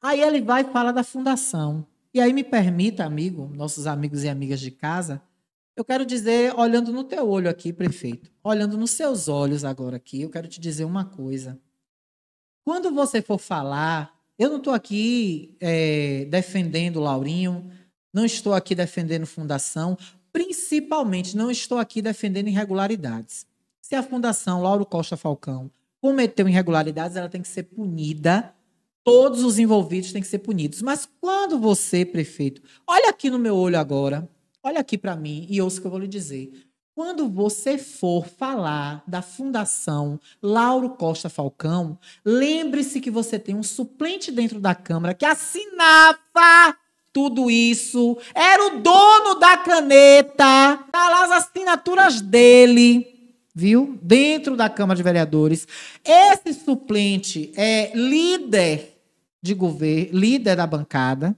Aí ele vai e fala da fundação. E aí me permita, amigo, nossos amigos e amigas de casa, eu quero dizer, olhando no teu olho aqui, prefeito, olhando nos seus olhos agora aqui, eu quero te dizer uma coisa. Quando você for falar, eu não estou aqui é, defendendo Laurinho, não estou aqui defendendo fundação, principalmente não estou aqui defendendo irregularidades. Se a Fundação Lauro Costa Falcão cometeu irregularidades, ela tem que ser punida Todos os envolvidos têm que ser punidos. Mas quando você, prefeito, olha aqui no meu olho agora, olha aqui para mim e ouça o que eu vou lhe dizer. Quando você for falar da Fundação Lauro Costa Falcão, lembre-se que você tem um suplente dentro da Câmara que assinava tudo isso, era o dono da caneta, tá lá as assinaturas dele, viu? Dentro da Câmara de Vereadores. Esse suplente é líder de governo, líder da bancada,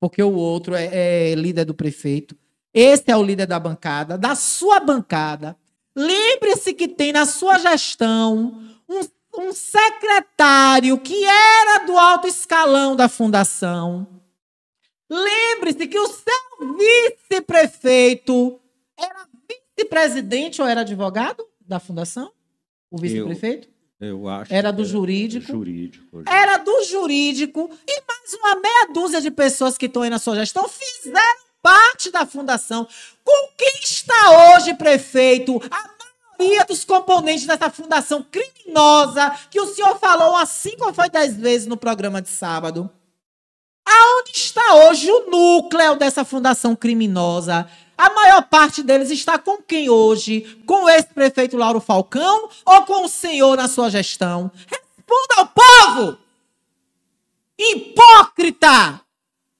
porque o outro é, é líder do prefeito. Esse é o líder da bancada, da sua bancada. Lembre-se que tem na sua gestão um, um, secretário que era do alto escalão da fundação. Lembre-se que o seu vice-prefeito era vice-presidente ou era advogado da fundação? O vice-prefeito? Eu acho. Era do era é jurídico. jurídico era do jurídico. E mais uma meia dúzia de pessoas que estão aí na sua gestão fizeram parte da fundação. Com quem está hoje, prefeito? A maioria dos componentes dessa fundação criminosa que o senhor falou umas assim cinco ou foi dez vezes no programa de sábado. Aonde está hoje o núcleo dessa fundação criminosa? A maior parte deles está com quem hoje? Com o ex-prefeito Lauro Falcão ou com o senhor na sua gestão? Responda ao povo! Hipócrita!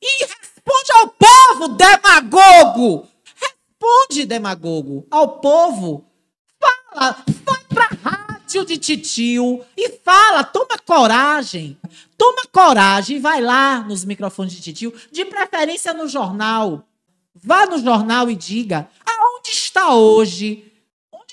E responde ao povo, demagogo! Responde, demagogo, ao povo. Fala, vai pra rádio de titio e fala, toma coragem. Toma coragem e vai lá nos microfones de titio, de preferência no jornal Vá no jornal e diga aonde está hoje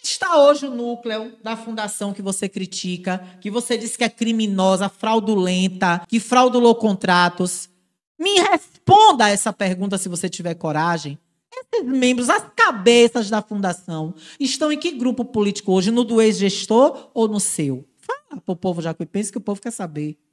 está hoje o núcleo da fundação que você critica, que você diz que é criminosa, fraudulenta, que fraudulou contratos? Me responda a essa pergunta se você tiver coragem. Esses membros, as cabeças da fundação, estão em que grupo político hoje? No do ex-gestor ou no seu? Fala para o povo já que pensa que o povo quer saber.